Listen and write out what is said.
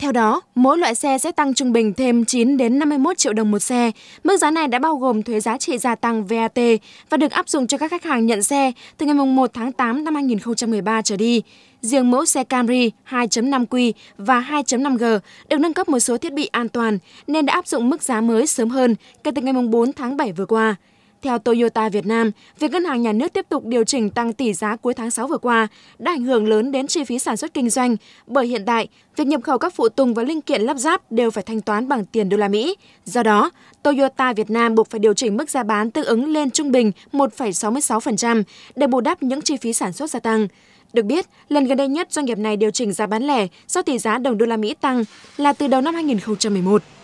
Theo đó, mỗi loại xe sẽ tăng trung bình thêm 9 đến 51 triệu đồng một xe. Mức giá này đã bao gồm thuế giá trị gia tăng VAT và được áp dụng cho các khách hàng nhận xe từ ngày 1 tháng 8 năm 2013 trở đi. Riêng mẫu xe Camry 2.5Q và 2.5G được nâng cấp một số thiết bị an toàn nên đã áp dụng mức giá mới sớm hơn kể từ ngày 4 tháng 7 vừa qua. Theo Toyota Việt Nam, việc ngân hàng nhà nước tiếp tục điều chỉnh tăng tỷ giá cuối tháng 6 vừa qua đã ảnh hưởng lớn đến chi phí sản xuất kinh doanh, bởi hiện tại, việc nhập khẩu các phụ tùng và linh kiện lắp ráp đều phải thanh toán bằng tiền đô la Mỹ. Do đó, Toyota Việt Nam buộc phải điều chỉnh mức giá bán tương ứng lên trung bình 1,66% để bù đắp những chi phí sản xuất gia tăng. Được biết, lần gần đây nhất doanh nghiệp này điều chỉnh giá bán lẻ do tỷ giá đồng đô la Mỹ tăng là từ đầu năm 2011.